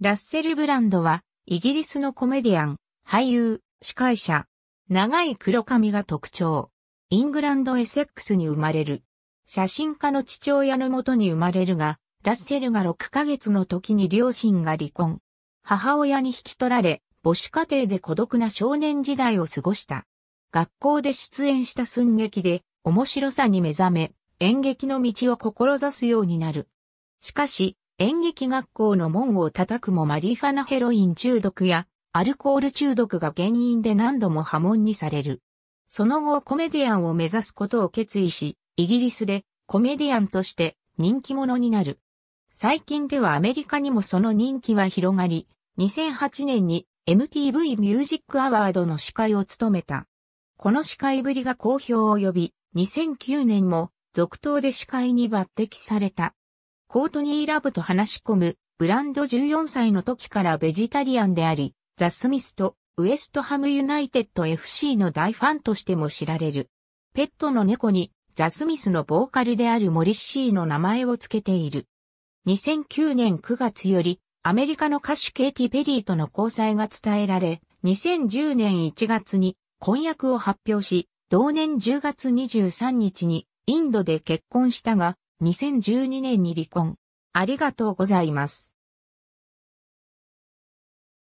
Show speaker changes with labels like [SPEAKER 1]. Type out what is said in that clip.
[SPEAKER 1] ラッ
[SPEAKER 2] セル・ブランドは、イギリスのコメディアン、俳優、司会者。長い黒髪が特徴。イングランド・エセックスに生まれる。写真家の父親のもとに生まれるが、ラッセルが6ヶ月の時に両親が離婚。母親に引き取られ、母子家庭で孤独な少年時代を過ごした。学校で出演した寸劇で、面白さに目覚め、演劇の道を志すようになる。しかし、演劇学校の門を叩くもマリファナヘロイン中毒やアルコール中毒が原因で何度も破門にされる。その後コメディアンを目指すことを決意し、イギリスでコメディアンとして人気者になる。最近ではアメリカにもその人気は広がり、2008年に MTV ミュージックアワードの司会を務めた。この司会ぶりが好評を呼び、2009年も続投で司会に抜擢された。コートニー・ラブと話し込む、ブランド14歳の時からベジタリアンであり、ザ・スミスとウエストハムユナイテッド FC の大ファンとしても知られる。ペットの猫にザ・スミスのボーカルであるモリッシーの名前を付けている。2009年9月よりアメリカの歌手ケイティ・ペリーとの交際が伝えられ、2010年1月に婚約を発表し、同年10月23日にインドで結婚したが、2012年に離婚。ありがとうございます。